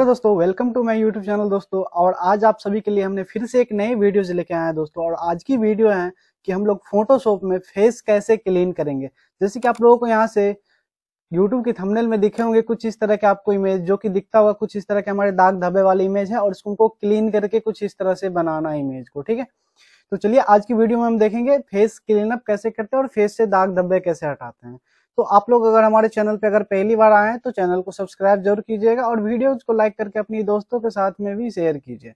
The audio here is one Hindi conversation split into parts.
नमस्कार दोस्तों welcome to my YouTube channel दोस्तों और आज आप सभी के लिए हमने फिर से एक नए वीडियोज लेके आए हैं दोस्तों और आज की वीडियो है कि हम लोग फोटोशॉप में फेस कैसे क्लीन करेंगे जैसे कि आप लोगों को यहाँ से यूट्यूब के थंबनेल में दिखे होंगे कुछ इस तरह के आपको इमेज जो कि दिखता हुआ कुछ इस तरह के हमारे दाग धब्बे वाले इमेज है और उसको क्लीन करके कुछ इस तरह से बनाना है इमेज को ठीक है तो चलिए आज की वीडियो में हम देखेंगे फेस क्लीन अप कैसे करते हैं और फेस से दाग धब्बे कैसे हटाते हैं तो आप लोग अगर हमारे चैनल पे अगर पहली बार आए तो चैनल को सब्सक्राइब जरूर कीजिएगा और वीडियो को लाइक करके अपनी दोस्तों के साथ में भी शेयर कीजिए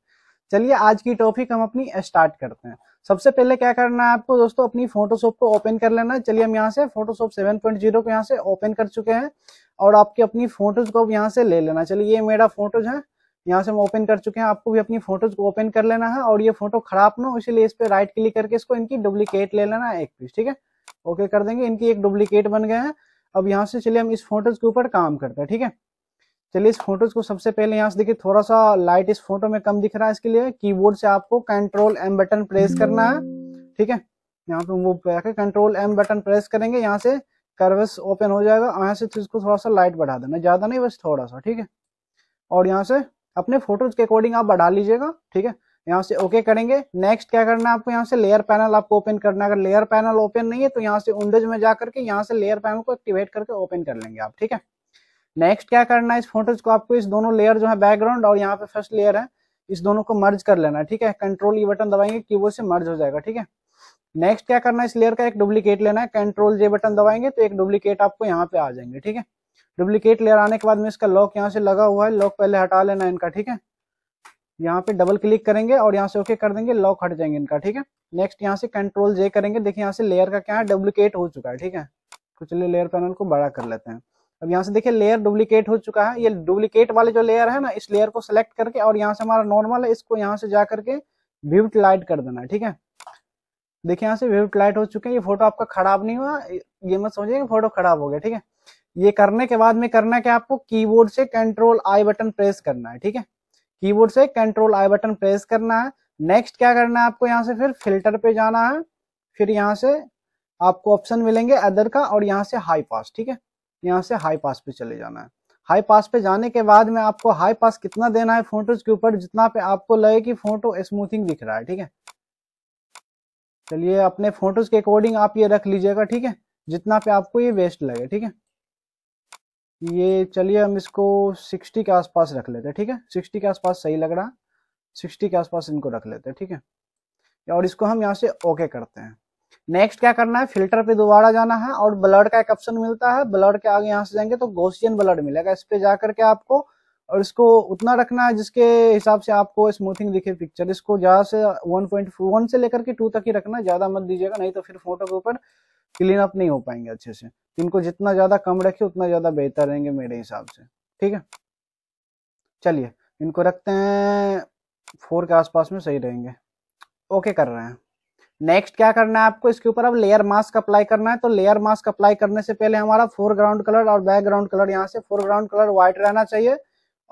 चलिए आज की टॉपिक हम अपनी स्टार्ट करते हैं सबसे पहले क्या करना है आपको दोस्तों अपनी फोटोशॉप को ओपन कर लेना है चलिए हम यहाँ से फोटोशॉप 7.0 को यहाँ से ओपन कर चुके हैं और आपकी अपनी फोटोज को यहाँ से ले लेना चलिए ये मेरा फोटोज है यहाँ से हम ओपन कर चुके हैं आपको भी अपनी फोटोज को ओपन कर लेना है और ये फोटो खराब ना हो इसीलिए इस पर राइट क्लिक करके इसको इनकी डुप्लीकेट ले लेना है एक पीस ठीक है ओके कर देंगे इनकी एक डुप्लीकेट बन गया है अब यहाँ से चलिए हम इस फोटोज के ऊपर काम करते हैं ठीक है चलिए इस फोटोज को सबसे पहले यहाँ से देखिए थोड़ा सा लाइट इस फोटो में कम दिख रहा है इसके लिए कीबोर्ड से आपको कंट्रोल एम बटन प्रेस करना है ठीक है यहाँ पे मूव आके कंट्रोल एम बटन प्रेस करेंगे यहाँ से कर्वस ओपन हो जाएगा यहाँ से तो इसको थोड़ा सा लाइट बढ़ा देना ज्यादा नहीं बस थोड़ा सा ठीक है और यहाँ से अपने फोटोज के अकॉर्डिंग आप बढ़ा लीजिएगा ठीक है यहाँ से ओके करेंगे नेक्स्ट क्या करना है आपको यहाँ से लेयर पैनल आपको ओपन करना है अगर लेयर पैनल ओपन नहीं है तो यहाँ से विंडोज में जाकर के यहाँ से लेयर पैनल को एक्टिवेट करके ओपन कर लेंगे आप ठीक है नेक्स्ट क्या करना है इस फोटोज को आपको इस दोनों लेयर जो है बैकग्राउंड और यहाँ पे फर्स्ट लेयर है इस दोनों को मर्ज कर लेना है ठीक है कंट्रोल ई बटन दबाएंगे वो से मर्ज हो जाएगा ठीक है नेक्स्ट क्या करना है इस लेयर का एक डुप्लीकेट लेना है कंट्रोल जे बटन दबाएंगे तो एक डुप्लीकेट आपको यहाँ पे आ जाएंगे ठीक है डुप्लीकेट लेयर आने के बाद में इसका लॉक यहाँ से लगा हुआ है लॉक पहले हटा लेना है इनका ठीक है यहाँ पे डबल क्लिक करेंगे और यहाँ से ओके कर देंगे लॉक हट जाएंगे इनका ठीक है नेक्स्ट यहाँ से कंट्रोल जे करेंगे देखिए यहाँ से लेयर का क्या है डुप्लीकेट हो चुका है ठीक है तो चलिए लेयर पैनल को बड़ा कर लेते हैं अब यहाँ से देखिए लेयर डुप्लीकेट हो चुका है ये डुप्लीकेट वाले जो लेयर है ना इस लेयर को सिलेक्ट करके और यहाँ से हमारा नॉर्मल है इसको यहाँ से जा करके व्यूट लाइट कर देना ठीक है देखिए यहाँ से व्यूट लाइट हो चुके हैं ये फोटो आपका खराब नहीं हुआ ये मत समझिए फोटो खराब हो गया ठीक है ये करने के बाद में करना है कि आपको कीबोर्ड से कंट्रोल आई बटन प्रेस करना है ठीक है कीबोर्ड से कंट्रोल आई बटन प्रेस करना है नेक्स्ट क्या करना है आपको यहाँ से फिर फिल्टर पे जाना है फिर यहाँ से आपको ऑप्शन मिलेंगे अदर का और यहाँ से हाई पास ठीक है यहाँ से हाई पास पे चले जाना है हाई पास पे जाने के बाद में आपको हाई पास कितना देना है फोटोज के ऊपर जितना पे आपको लगे कि फोटो स्मूथिंग दिख रहा है ठीक है चलिए अपने फोटोज के अकॉर्डिंग आप ये रख लीजिएगा ठीक है जितना पे आपको ये वेस्ट लगे ठीक है ये चलिए हम इसको 60 के आसपास रख लेते हैं ठीक है 60 के आसपास सही लग रहा 60 के आसपास इनको रख लेते हैं ठीक है और इसको हम यहाँ से ओके करते हैं नेक्स्ट क्या करना है फिल्टर पे दोबारा जाना है और ब्लड का एक ऑप्शन मिलता है ब्लड के आगे यहाँ से जाएंगे तो गोसियन ब्लड मिलेगा इस पे जाकर के आपको और इसको उतना रखना है जिसके हिसाब से आपको स्मूथिंग दिखे पिक्चर इसको ज्यादा से वन से लेकर के टू तक ही रखना ज्यादा मत दीजिएगा नहीं तो फिर फोटो के ऊपर क्लीन अप नहीं हो पाएंगे अच्छे से इनको जितना ज़्यादा कम रखे उतना ज़्यादा बेहतर रहेंगे मेरे हिसाब से ठीक है चलिए इनको रखते हैं फोर के आसपास में सही रहेंगे ओके कर रहे हैं नेक्स्ट क्या करना है आपको इसके ऊपर अब लेयर मास्क अप्लाई करना है तो लेयर मास्क अप्लाई करने से पहले हमारा फोरग्राउंड कलर और बैकग्राउंड कलर यहाँ से फोरग्राउंड कलर व्हाइट रहना चाहिए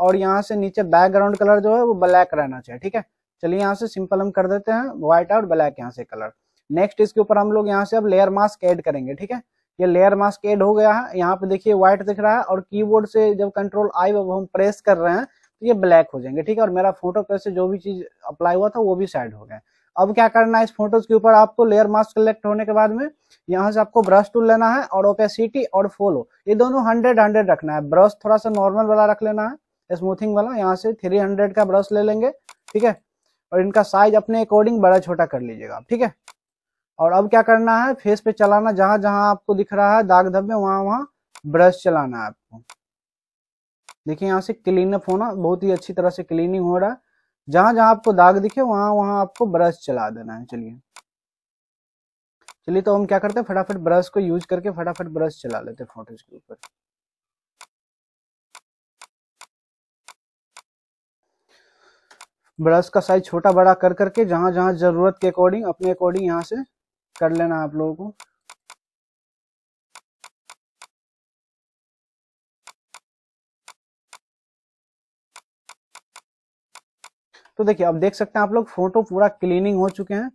और यहाँ से नीचे बैकग्राउंड कलर जो है वो ब्लैक रहना चाहिए ठीक है चलिए यहाँ से सिंपल हम कर देते हैं व्हाइट और ब्लैक यहाँ से कलर नेक्स्ट इसके ऊपर हम लोग यहाँ से अब लेयर मास्क ऐड करेंगे ठीक है ये लेयर मास्क ऐड हो गया है यहाँ पे देखिए व्हाइट दिख रहा है और कीबोर्ड से जब कंट्रोल आई वो हम प्रेस कर रहे हैं तो ये ब्लैक हो जाएंगे ठीक है और मेरा फोटो पे से जो भी चीज अप्लाई हुआ था वो भी साइड हो गया अब क्या करना है इस फोटोज के ऊपर आपको लेयर मास्क कलेक्ट होने के बाद में यहाँ से आपको ब्रश टूल लेना है और ओपेसिटी और फोलो ये दोनों हंड्रेड हंड्रेड रखना है ब्रश थोड़ा सा नॉर्मल वाला रख लेना है स्मूथिंग वाला यहाँ से थ्री हंड्रेड का ब्रश ले लेंगे ठीक है और इनका साइज अपने अकॉर्डिंग बड़ा छोटा कर लीजिएगा ठीक है और अब क्या करना है फेस पे चलाना जहां जहां आपको दिख रहा है दाग धब्बे वहां वहां ब्रश चलाना है आपको देखिए यहाँ से क्लीन अप होना बहुत ही अच्छी तरह से क्लीनिंग हो रहा है जहां जहां आपको दाग दिखे वहां वहां आपको ब्रश चला देना है चलिए चलिए तो हम क्या करते हैं फटाफट ब्रश को यूज करके फटाफट ब्रश चला लेते हैं फोटोज के ऊपर ब्रश का साइज छोटा बड़ा कर करके जहां जहां जरूरत के अकॉर्डिंग अपने अकॉर्डिंग यहाँ से कर लेना आप लोगों को तो देखिए अब देख सकते हैं आप लोग फोटो पूरा क्लीनिंग हो चुके हैं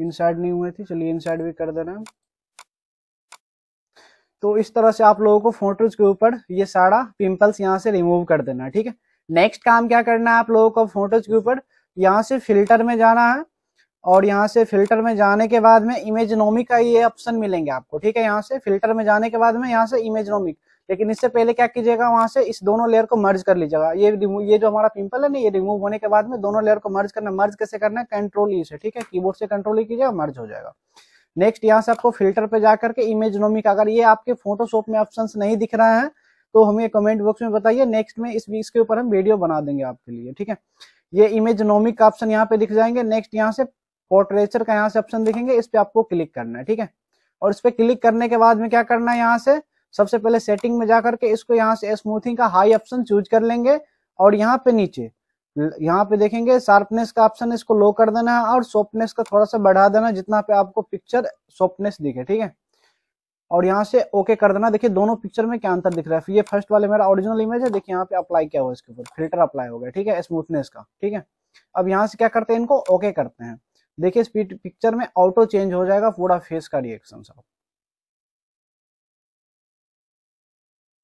इनसाइड नहीं हुए थे चलिए इनसाइड भी कर दे रहे हैं तो इस तरह से आप लोगों को फोटोज के ऊपर ये सारा पिंपल्स यहाँ से रिमूव कर देना है ठीक है नेक्स्ट काम क्या करना है आप लोगों को फोटोज के ऊपर यहाँ से फिल्टर में जाना है और यहाँ से फिल्टर में जाने के बाद में इमेजनोमी का ये ऑप्शन मिलेंगे आपको ठीक है यहाँ से फिल्टर में जाने के बाद में यहाँ से इमेजनोमिक लेकिन इससे पहले क्या कीजिएगा वहां से इस दोनों लेयर को मर्ज कर लीजिएगा ये ये जो हमारा पिंपल है ना ये रिमूव होने के बाद में दोनों लेयर को मर्ज करना मर्ज कैसे करना है कंट्रोल ई e से ठीक है कीबोर्ड से कंट्रोल ही e कीजिएगा मर्ज हो जाएगा नेक्स्ट यहाँ से आपको फिल्टर पे जाकर के इमेज नोमिक अगर ये आपके फोटोशॉप में ऑप्शन नहीं दिख रहा है तो हमें कमेंट बॉक्स में बताइए नेक्स्ट में इस इसके ऊपर हम वीडियो बना देंगे आपके लिए ठीक है ये इमेज नोमिक का ऑप्शन यहाँ पे दिख जाएंगे नेक्स्ट यहाँ से पोर्ट्रेचर का यहाँ से ऑप्शन देखेंगे इस पे आपको क्लिक करना है ठीक है और इस पे क्लिक करने के बाद में क्या करना है यहाँ से सबसे पहले सेटिंग में जाकर के इसको यहाँ से स्मूथिंग का हाई ऑप्शन चूज कर लेंगे और यहाँ पे नीचे यहाँ पे देखेंगे शार्पनेस का ऑप्शन इसको लो कर देना है और सॉफ्टनेस का थोड़ा सा बढ़ा देना जितना पे आपको पिक्चर सॉफ्टनेस दिखे ठीक है और यहाँ से ओके कर देना देखिए दोनों पिक्चर में क्या अंतर दिख रहा है ये फर्स्ट वाले मेरा ओरिजिनल इमेज है देखिए यहाँ पे अप्लाई किया हुआ इसके ऊपर फिल्टर अप्लाई हो गया ठीक है स्मूथनेस का ठीक है अब यहाँ से क्या करते हैं इनको ओके करते हैं देखिए स्पीड पिक्चर में ऑटो चेंज हो जाएगा पूरा फेस का रिएक्शन साहब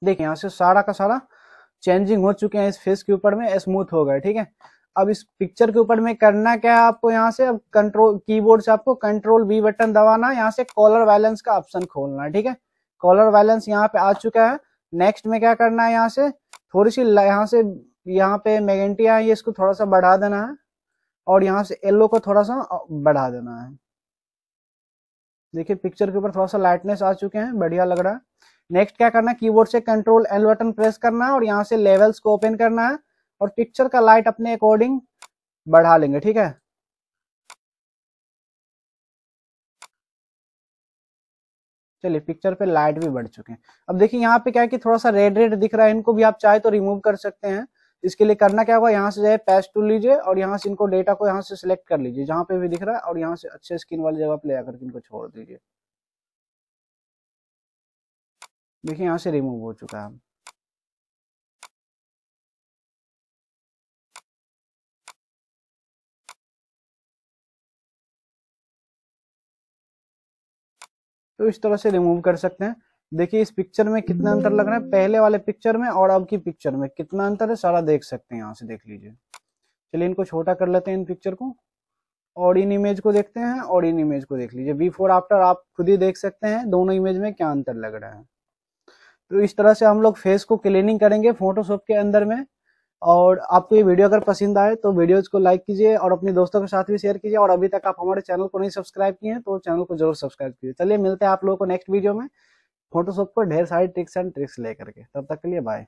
देखिए यहाँ से सारा का सारा चेंजिंग हो चुके हैं इस फेस के ऊपर में स्मूथ हो गए ठीक है अब इस पिक्चर के ऊपर में करना क्या है आपको यहाँ से अब कंट्रोल कीबोर्ड से आपको कंट्रोल बी बटन दबाना यहाँ से कॉलर वायलेंस का ऑप्शन खोलना है ठीक है कॉलर वायलेंस यहाँ पे आ चुका है नेक्स्ट में क्या करना है यहाँ से थोड़ी सी यहाँ से यहाँ पे मैगेंटिया है इसको थोड़ा सा बढ़ा देना है और यहाँ से येलो को थोड़ा सा बढ़ा देना है देखिए पिक्चर के ऊपर थोड़ा सा लाइटनेस आ चुके हैं बढ़िया लग रहा है नेक्स्ट क्या करना है कीबोर्ड से कंट्रोल एल बटन प्रेस करना है और यहाँ से लेवल्स को ओपन करना है और पिक्चर का लाइट अपने अकॉर्डिंग बढ़ा लेंगे ठीक है चलिए पिक्चर पे लाइट भी बढ़ चुके हैं अब देखिए यहाँ पे क्या है कि थोड़ा सा रेड रेड दिख रहा है इनको भी आप चाहे तो रिमूव कर सकते हैं इसके लिए करना क्या होगा यहाँ से जो है पैस टूल लीजिए और यहाँ से इनको डेटा को यहाँ से सिलेक्ट कर लीजिए जहाँ पे भी दिख रहा है और यहाँ से अच्छे स्क्रीन वाली जगह पे ले आकर इनको छोड़ दीजिए देखिए यहाँ से रिमूव हो चुका है तो इस तरह से रिमूव कर सकते हैं देखिए इस पिक्चर में कितना अंतर लग रहा है पहले वाले पिक्चर में और अब की पिक्चर में कितना अंतर है सारा देख सकते हैं यहाँ से देख लीजिए चलिए इनको छोटा कर लेते हैं इन पिक्चर को और इन इमेज को देखते हैं और इन इमेज को देख लीजिए बिफोर आफ्टर आप खुद ही देख सकते हैं दोनों इमेज में क्या अंतर लग रहा है तो इस तरह से हम लोग फेस को क्लीनिंग करेंगे फोटोशॉप के अंदर में और आपको ये वीडियो अगर पसंद आए तो वीडियोज को लाइक कीजिए और अपने दोस्तों के साथ भी शेयर कीजिए और अभी तक आप हमारे चैनल को नहीं सब्सक्राइब किए हैं तो चैनल को जरूर सब्सक्राइब कीजिए चलिए मिलते हैं आप लोगों को नेक्स्ट वीडियो में फोटोशॉप पर ढेर सारी टिक्स एंड ट्रिक्स लेकर के तब तक के लिए बाय